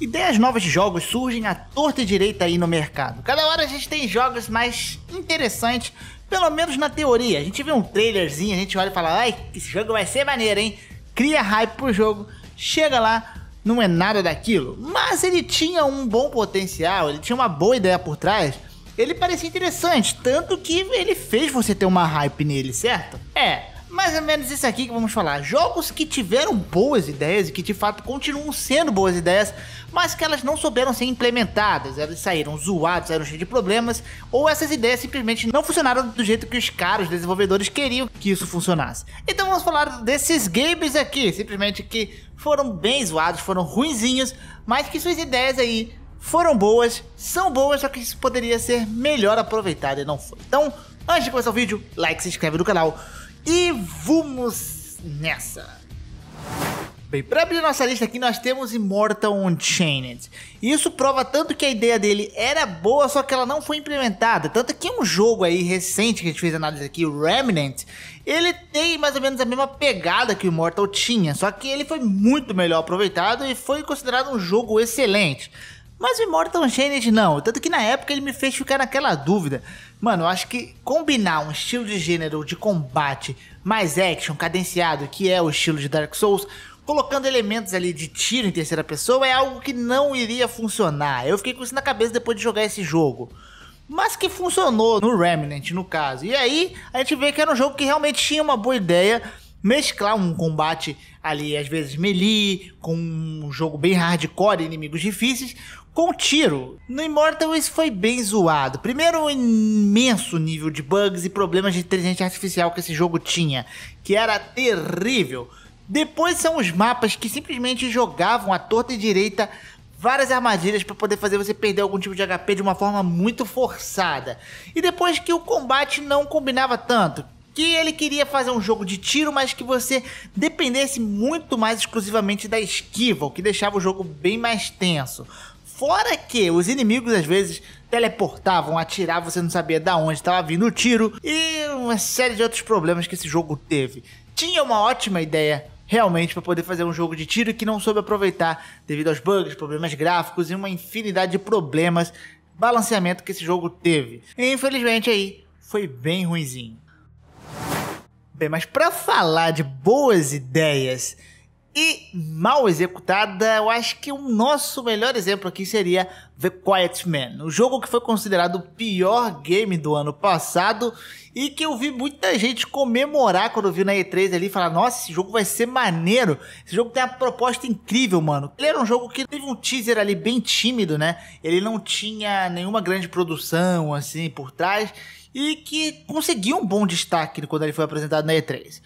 Ideias novas de jogos surgem à torta e direita aí no mercado. Cada hora a gente tem jogos mais interessantes, pelo menos na teoria. A gente vê um trailerzinho, a gente olha e fala: ai, esse jogo vai ser maneiro, hein? Cria hype pro jogo, chega lá, não é nada daquilo. Mas ele tinha um bom potencial, ele tinha uma boa ideia por trás. Ele parecia interessante, tanto que ele fez você ter uma hype nele, certo? É mais ou menos isso aqui que vamos falar. Jogos que tiveram boas ideias e que de fato continuam sendo boas ideias, mas que elas não souberam ser implementadas. Elas saíram zoadas, saíram cheias de problemas, ou essas ideias simplesmente não funcionaram do jeito que os caras desenvolvedores queriam que isso funcionasse. Então vamos falar desses games aqui, simplesmente que foram bem zoados, foram ruinzinhos, mas que suas ideias aí foram boas, são boas, só que isso poderia ser melhor aproveitado e não foi. Então, antes de começar o vídeo, like, se inscreve no canal e vamos nessa! Bem, para abrir nossa lista aqui, nós temos Immortal Unchained. E isso prova tanto que a ideia dele era boa, só que ela não foi implementada. Tanto que um jogo aí recente que a gente fez análise aqui, o Remnant, ele tem mais ou menos a mesma pegada que o Immortal tinha, só que ele foi muito melhor aproveitado e foi considerado um jogo excelente. Mas o Immortal Unchained não, tanto que na época ele me fez ficar naquela dúvida. Mano, eu acho que combinar um estilo de gênero de combate mais action, cadenciado, que é o estilo de Dark Souls, colocando elementos ali de tiro em terceira pessoa, é algo que não iria funcionar. Eu fiquei com isso na cabeça depois de jogar esse jogo. Mas que funcionou no Remnant, no caso. E aí, a gente vê que era um jogo que realmente tinha uma boa ideia mesclar um combate ali, às vezes melee, com um jogo bem hardcore, inimigos difíceis, com tiro. No Immortal isso foi bem zoado. Primeiro, um imenso nível de bugs e problemas de inteligência artificial que esse jogo tinha, que era terrível. Depois são os mapas que simplesmente jogavam à torta e direita várias armadilhas para poder fazer você perder algum tipo de HP de uma forma muito forçada. E depois que o combate não combinava tanto, que ele queria fazer um jogo de tiro, mas que você dependesse muito mais exclusivamente da esquiva, o que deixava o jogo bem mais tenso. Fora que os inimigos às vezes teleportavam, atiravam, você não sabia de onde estava vindo o tiro e uma série de outros problemas que esse jogo teve. Tinha uma ótima ideia realmente para poder fazer um jogo de tiro que não soube aproveitar devido aos bugs, problemas gráficos e uma infinidade de problemas, balanceamento que esse jogo teve. E, infelizmente aí foi bem ruinzinho. Bem, mas para falar de boas ideias e mal executada, eu acho que o nosso melhor exemplo aqui seria The Quiet Man, o um jogo que foi considerado o pior game do ano passado e que eu vi muita gente comemorar quando viu na E3 ali, falar, nossa, esse jogo vai ser maneiro, esse jogo tem uma proposta incrível, mano. Ele era um jogo que teve um teaser ali bem tímido, né? Ele não tinha nenhuma grande produção, assim, por trás, e que conseguiu um bom destaque quando ele foi apresentado na E3.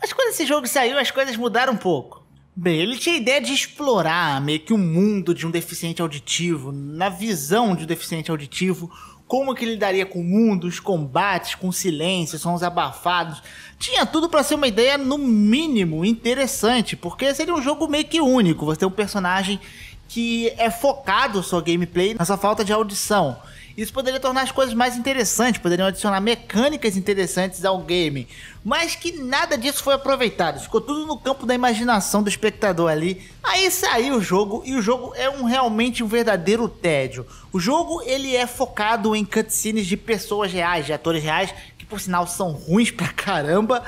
Mas quando esse jogo saiu, as coisas mudaram um pouco. Bem, ele tinha a ideia de explorar meio que o mundo de um deficiente auditivo, na visão de um deficiente auditivo, como que ele daria com o mundo, os combates, com silêncio, sons abafados. Tinha tudo para ser uma ideia, no mínimo, interessante, porque seria um jogo meio que único. Você tem um personagem que é focado sua gameplay nessa falta de audição. Isso poderia tornar as coisas mais interessantes, poderiam adicionar mecânicas interessantes ao game, mas que nada disso foi aproveitado, ficou tudo no campo da imaginação do espectador ali. Aí saiu o jogo e o jogo é um realmente um verdadeiro tédio. O jogo ele é focado em cutscenes de pessoas reais, de atores reais, que por sinal são ruins pra caramba.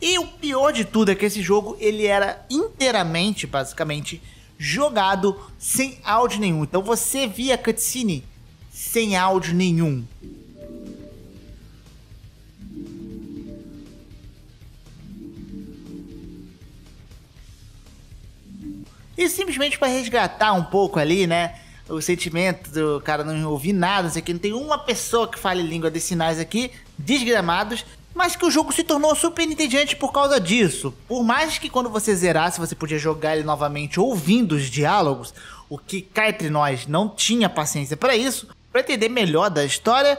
E o pior de tudo é que esse jogo ele era inteiramente, basicamente, jogado sem áudio nenhum. Então você via cutscene sem áudio nenhum. E simplesmente para resgatar um pouco ali, né? O sentimento do cara não ouvir nada, o que, não tem uma pessoa que fale língua de sinais aqui, desgramados, mas que o jogo se tornou super inteligente por causa disso. Por mais que quando você zerasse você podia jogar ele novamente ouvindo os diálogos, o que cai entre nós não tinha paciência para isso, para entender melhor da história,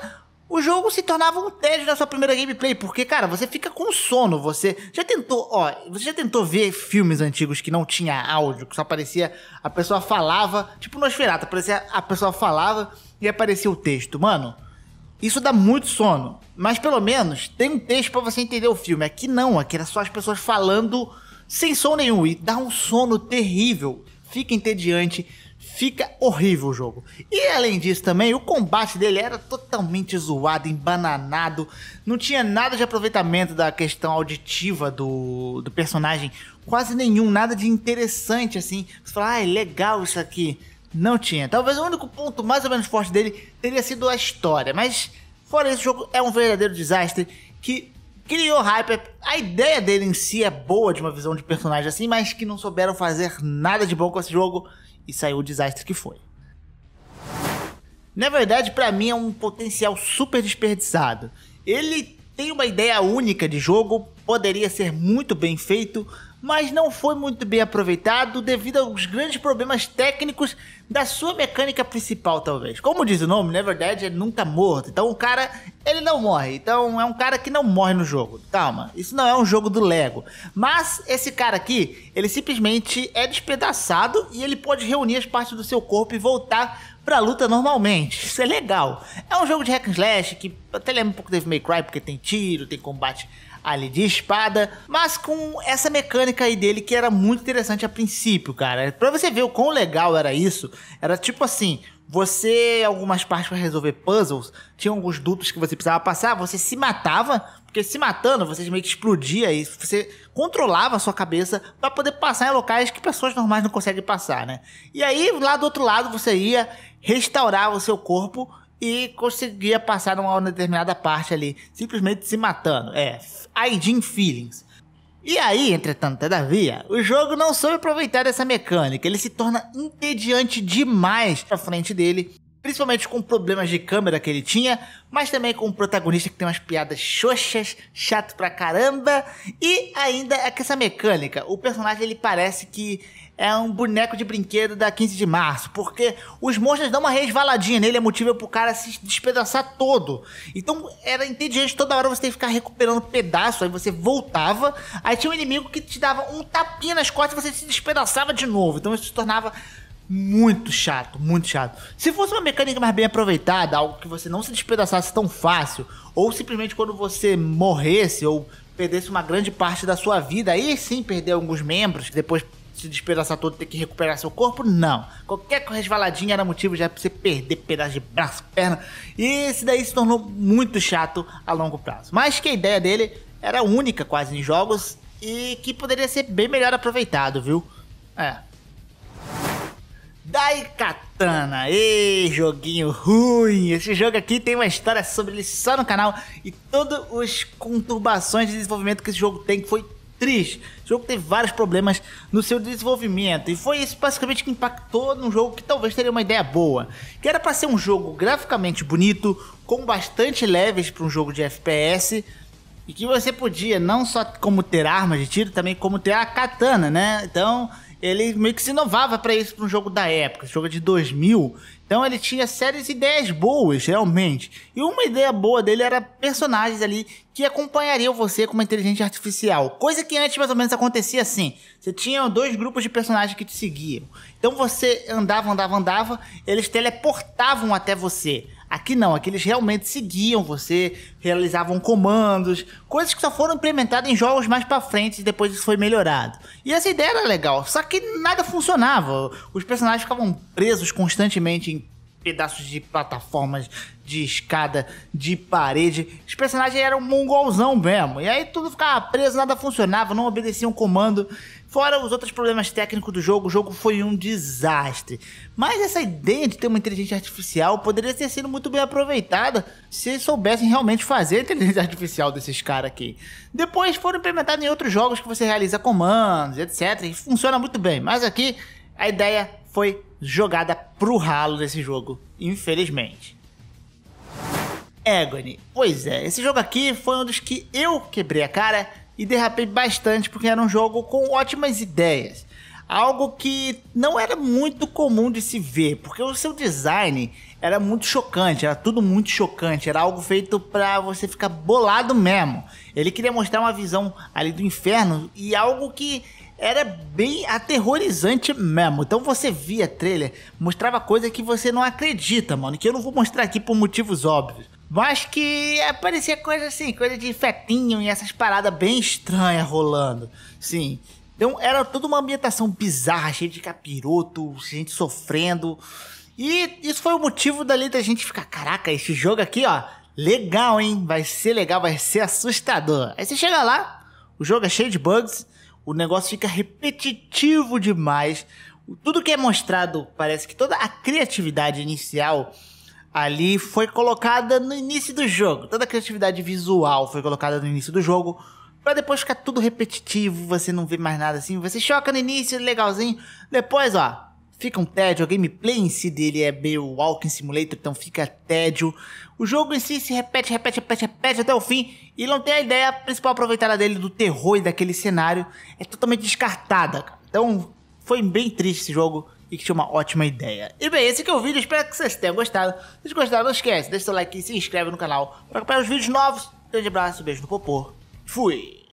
o jogo se tornava um tédio na sua primeira gameplay, porque, cara, você fica com sono, você já tentou, ó, você já tentou ver filmes antigos que não tinha áudio, que só aparecia, a pessoa falava, tipo Nosferatu, aparecia, a pessoa falava e aparecia o texto, mano, isso dá muito sono, mas pelo menos tem um texto para você entender o filme, aqui não, aqui era só as pessoas falando sem som nenhum, e dá um sono terrível, fica entediante, Fica horrível o jogo. E além disso também, o combate dele era totalmente zoado, embananado. Não tinha nada de aproveitamento da questão auditiva do, do personagem. Quase nenhum, nada de interessante assim. Você fala, ah, é legal isso aqui. Não tinha. Talvez o único ponto mais ou menos forte dele teria sido a história. Mas fora isso, o jogo é um verdadeiro desastre que criou hype. A ideia dele em si é boa de uma visão de personagem assim, mas que não souberam fazer nada de bom com esse jogo e saiu o desastre que foi. Na verdade, para mim é um potencial super desperdiçado. Ele tem uma ideia única de jogo, poderia ser muito bem feito, mas não foi muito bem aproveitado devido aos grandes problemas técnicos da sua mecânica principal, talvez. Como diz o nome, na né? verdade, é nunca tá morto. Então o cara, ele não morre. Então é um cara que não morre no jogo. Calma, isso não é um jogo do Lego. Mas esse cara aqui, ele simplesmente é despedaçado e ele pode reunir as partes do seu corpo e voltar pra luta normalmente. Isso é legal. É um jogo de hack and slash que até lembra um pouco Devil May Cry, porque tem tiro, tem combate ali de espada, mas com essa mecânica aí dele que era muito interessante a princípio, cara. Pra você ver o quão legal era isso, era tipo assim, você, algumas partes para resolver puzzles, tinha alguns dutos que você precisava passar, você se matava, porque se matando, você meio que explodia e você controlava a sua cabeça para poder passar em locais que pessoas normais não conseguem passar, né? E aí, lá do outro lado, você ia, restaurar o seu corpo e conseguia passar numa determinada parte ali, simplesmente se matando. É, Aidin Feelings. E aí, entretanto, todavia, o jogo não soube aproveitar dessa mecânica, ele se torna entediante demais pra frente dele, principalmente com problemas de câmera que ele tinha, mas também com um protagonista que tem umas piadas xoxas, chato pra caramba, e ainda é que essa mecânica, o personagem ele parece que é um boneco de brinquedo da 15 de março, porque os monstros dão uma resvaladinha nele, é motivo pro cara se despedaçar todo. Então era entediante, toda hora você tem que ficar recuperando pedaço, aí você voltava, aí tinha um inimigo que te dava um tapinha nas costas e você se despedaçava de novo. Então isso se tornava muito chato, muito chato. Se fosse uma mecânica mais bem aproveitada, algo que você não se despedaçasse tão fácil, ou simplesmente quando você morresse ou perdesse uma grande parte da sua vida, aí sim perder alguns membros, que depois se despedaçar todo e ter que recuperar seu corpo, não. Qualquer resvaladinha era motivo já pra você perder pedaço de braço, perna. E esse daí se tornou muito chato a longo prazo. Mas que a ideia dele era única quase em jogos e que poderia ser bem melhor aproveitado, viu? É. Daikatana, ei, joguinho ruim! Esse jogo aqui tem uma história sobre ele só no canal e todas as conturbações de desenvolvimento que esse jogo tem, que foi triste. O jogo teve vários problemas no seu desenvolvimento. E foi isso basicamente que impactou num jogo que talvez teria uma ideia boa. Que era para ser um jogo graficamente bonito, com bastante levels para um jogo de FPS e que você podia, não só como ter armas de tiro, também como ter a katana, né? Então, ele meio que se inovava para isso para um jogo da época, jogo é de 2000. Então ele tinha sérias ideias boas, realmente. E uma ideia boa dele era personagens ali que acompanhariam você com uma inteligência artificial. Coisa que antes mais ou menos acontecia assim. Você tinha dois grupos de personagens que te seguiam. Então você andava, andava, andava, eles teleportavam até você. Aqui não, aqui eles realmente seguiam você, realizavam comandos, coisas que só foram implementadas em jogos mais para frente e depois isso foi melhorado. E essa ideia era legal, só que nada funcionava. Os personagens ficavam presos constantemente em pedaços de plataformas, de escada, de parede. Os personagens eram um mongolzão mesmo. E aí tudo ficava preso, nada funcionava, não obedeciam comando. Fora os outros problemas técnicos do jogo, o jogo foi um desastre. Mas essa ideia de ter uma inteligência artificial poderia ter sido muito bem aproveitada se soubessem realmente fazer a inteligência artificial desses caras aqui. Depois foram implementados em outros jogos que você realiza comandos, etc. E funciona muito bem. Mas aqui a ideia foi jogada pro ralo desse jogo, infelizmente. Agony. Pois é, esse jogo aqui foi um dos que eu quebrei a cara e derrapei bastante porque era um jogo com ótimas ideias. Algo que não era muito comum de se ver, porque o seu design era muito chocante, era tudo muito chocante, era algo feito para você ficar bolado mesmo. Ele queria mostrar uma visão ali do inferno e algo que era bem aterrorizante mesmo. Então você via trailer, mostrava coisa que você não acredita, mano, que eu não vou mostrar aqui por motivos óbvios. Mas que aparecia coisa assim, coisa de fetinho e essas paradas bem estranhas rolando. Sim. Então era toda uma ambientação bizarra, cheia de capiroto, gente sofrendo. E isso foi o motivo dali da gente ficar, caraca, esse jogo aqui, ó, legal, hein? Vai ser legal, vai ser assustador. Aí você chega lá, o jogo é cheio de bugs, o negócio fica repetitivo demais. Tudo que é mostrado, parece que toda a criatividade inicial ali foi colocada no início do jogo. Toda a criatividade visual foi colocada no início do jogo. Pra depois ficar tudo repetitivo, você não vê mais nada assim. Você choca no início, legalzinho. Depois, ó, fica um tédio. A gameplay em si dele é meio Walking Simulator, então fica tédio. O jogo em si se repete, repete, repete, repete até o fim. E não tem a ideia principal aproveitada dele do terror e daquele cenário. É totalmente descartada, cara. Então, foi bem triste esse jogo e que tinha uma ótima ideia. E bem, esse aqui é o vídeo, espero que vocês tenham gostado. Se gostaram, não esquece, deixa seu like e se inscreve no canal para acompanhar os vídeos novos. Grande abraço, beijo no popô. Fui!